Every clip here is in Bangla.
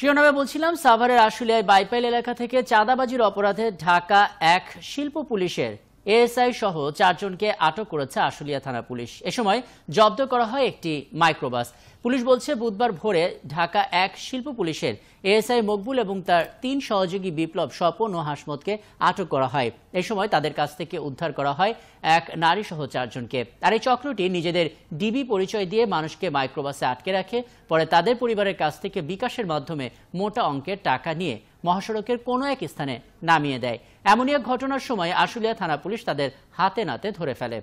শিরোনামে বলছিলাম সাভারের আশুলিয়ায় বাইপাইল এলাকা থেকে চাঁদাবাজির অপরাধে ঢাকা এক শিল্প পুলিশের এএসআই সহ চারজনকে আটক করেছে আশুলিয়া থানা পুলিশ এ সময় জব্দ করা হয় একটি মাইক্রোবাস পুলিশ বলছে বুধবার ভোরে ঢাকা এক শিল্প পুলিশের এএসআই মকবুল এবং তার তিন সহযোগী বিপ্লব স্বপন ও হাসমতকে আটক করা হয় এ সময় তাদের কাছ থেকে উদ্ধার করা হয় এক নারী সহ চারজনকে আর এই চক্রটি নিজেদের ডিবি পরিচয় দিয়ে মানুষকে মাইক্রোবাসে আটকে রাখে পরে তাদের পরিবারের কাছ থেকে বিকাশের মাধ্যমে মোটা অঙ্কের টাকা নিয়ে মহাসড়কের কোনো এক স্থানে নামিয়ে দেয় এমনই এক ঘটনার সময় আশুলিয়া থানা পুলিশ তাদের হাতে নাতে ধরে ফেলে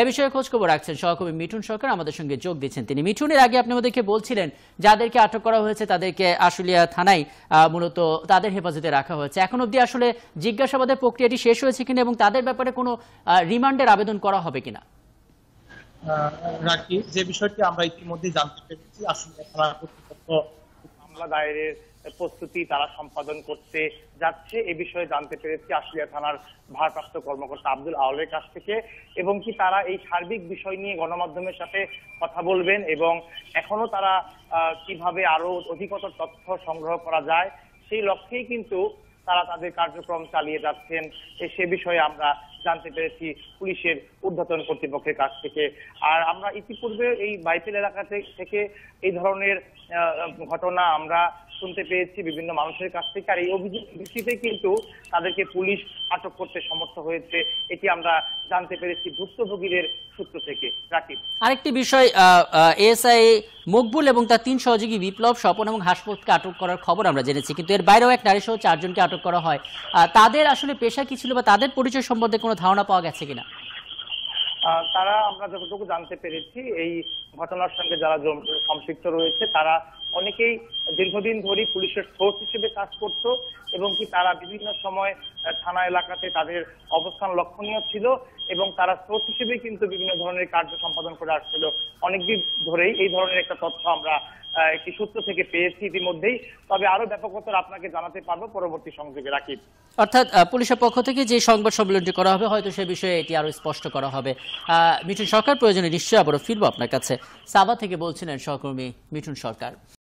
এ বিষয়ে খোঁজখবর রাখছেন সহকর্মী মিঠুন সরকার আমাদের সঙ্গে যোগ দিচ্ছেন তিনি মিঠুনের আগে আপনি আমাদেরকে বলছিলেন যাদেরকে আটক করা হয়েছে তাদেরকে আশুলিয়া থানায় মূলত তাদের হেফাজতে রাখা হয়েছে এখন অবধি আসলে জিজ্ঞাসাবাদের প্রক্রিয়াটি শেষ হয়েছে কিনা এবং তাদের ব্যাপারে কোনো রিমান্ডের আবেদন করা হবে কিনা রাখি যে বিষয়টি আমরা ইতিমধ্যে জানতে পেরেছি আসলে থানা কর্তৃপক্ষ মামলা দায়েরের প্রস্তুতি তারা সম্পাদন করতে যাচ্ছে এ বিষয়ে জানতে পেরেছি আশুলিয়া থানার ভারপ্রাপ্ত কর্মকর্তা আব্দুল আওলের কাছ থেকে এবং কি তারা এই সার্বিক বিষয় নিয়ে গণমাধ্যমের সাথে কথা বলবেন এবং এখনো তারা কিভাবে আরো অধিকতর তথ্য সংগ্রহ করা যায় সেই লক্ষ্যেই কিন্তু তারা তাদের কার্যক্রম চালিয়ে যাচ্ছেন সে বিষয়ে আমরা জানতে পেরেছি পুলিশের উদ্ধতন কর্তৃপক্ষের কাছ থেকে আর আমরা ইতিপূর্বে এই বাইপেল এলাকা থেকে এই ধরনের ঘটনা আমরা শুনতে পেয়েছি বিভিন্ন মানুষের কাছ থেকে আর এই অভিযোগ ভিত্তিতে কিন্তু তাদেরকে পুলিশ আটক করতে সমর্থ হয়েছে এটি আমরা জানতে পেরেছি ভুক্তভোগীদের সূত্র থেকে রাকিব আরেকটি বিষয় এএসআই মকবুল এবং তার তিন সহযোগী বিপ্লব স্বপন এবং হাসপাতকে আটক করার খবর আমরা জেনেছি কিন্তু এর বাইরেও এক নারী সহ চারজনকে আটক করা হয় তাদের আসলে পেশা কি ছিল বা তাদের পরিচয় সম্বন্ধে কোনো ধারণা পাওয়া গেছে কিনা তারা আমরা যতটুকু জানতে পেরেছি এই ঘটনার সঙ্গে যারা সম্পৃক্ত রয়েছে তারা অনেকেই দীর্ঘদিন ধরে পুলিশের সোর্স হিসেবে কাজ করত এবং কি তারা বিভিন্ন সময় থানা এলাকাতে তাদের অবস্থান লক্ষণীয় ছিল এবং তারা সোর্স হিসেবে কিন্তু বিভিন্ন ধরনের কার্য সম্পাদন করে আসছিল অনেকদিন ধরেই এই ধরনের একটা তথ্য আমরা একটি সূত্র থেকে পেয়েছি ইতিমধ্যেই তবে আরো ব্যাপকতর আপনাকে জানাতে পারবো পরবর্তী সংযোগে রাখি অর্থাৎ পুলিশের পক্ষ থেকে যে সংবাদ সম্মেলনটি করা হবে হয়তো সে বিষয়ে এটি আরো স্পষ্ট করা হবে আহ মিঠুন সরকার প্রয়োজনে নিশ্চয়ই আবারও ফিরবো আপনার কাছে সাবা থেকে বলছিলেন সহকর্মী মিঠুন সরকার